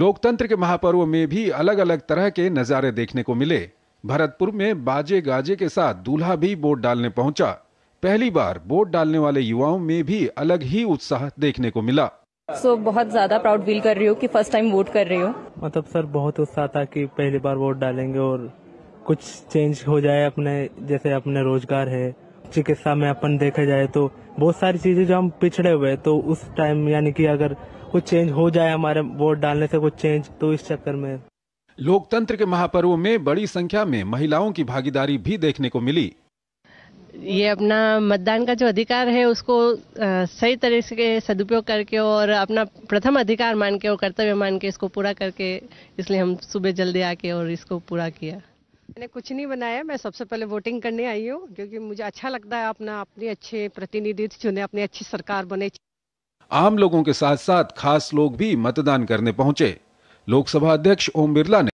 लोकतंत्र के महापर्व में भी अलग अलग तरह के नज़ारे देखने को मिले भरतपुर में बाजे गाजे के साथ दूल्हा भी वोट डालने पहुंचा पहली बार वोट डालने वाले युवाओं में भी अलग ही उत्साह देखने को मिला सो so, बहुत ज्यादा प्राउड फील कर रही हूँ कि फर्स्ट टाइम वोट कर रही हूँ मतलब सर बहुत उत्साह था कि पहली बार वोट डालेंगे और कुछ चेंज हो जाए अपने जैसे अपने रोजगार है चिकित्सा में अपन देखा जाए तो बहुत सारी चीजें जो हम पिछड़े हुए तो उस टाइम यानी कि अगर कुछ चेंज हो जाए हमारे वोट डालने से कुछ चेंज तो इस चक्कर में लोकतंत्र के महापर्व में बड़ी संख्या में महिलाओं की भागीदारी भी देखने को मिली ये अपना मतदान का जो अधिकार है उसको सही तरह से सदुपयोग करके और अपना प्रथम अधिकार मान के और कर्तव्य मान के इसको पूरा करके इसलिए हम सुबह जल्दी आके और इसको पूरा किया मैंने कुछ नहीं बनाया मैं सबसे पहले वोटिंग करने आई हूँ क्योंकि मुझे अच्छा लगता है अपना अपने अच्छे प्रतिनिधि चुने अपनी अच्छी सरकार बने आम लोगों के साथ साथ खास लोग भी मतदान करने पहुंचे लोकसभा अध्यक्ष ओम बिरला ने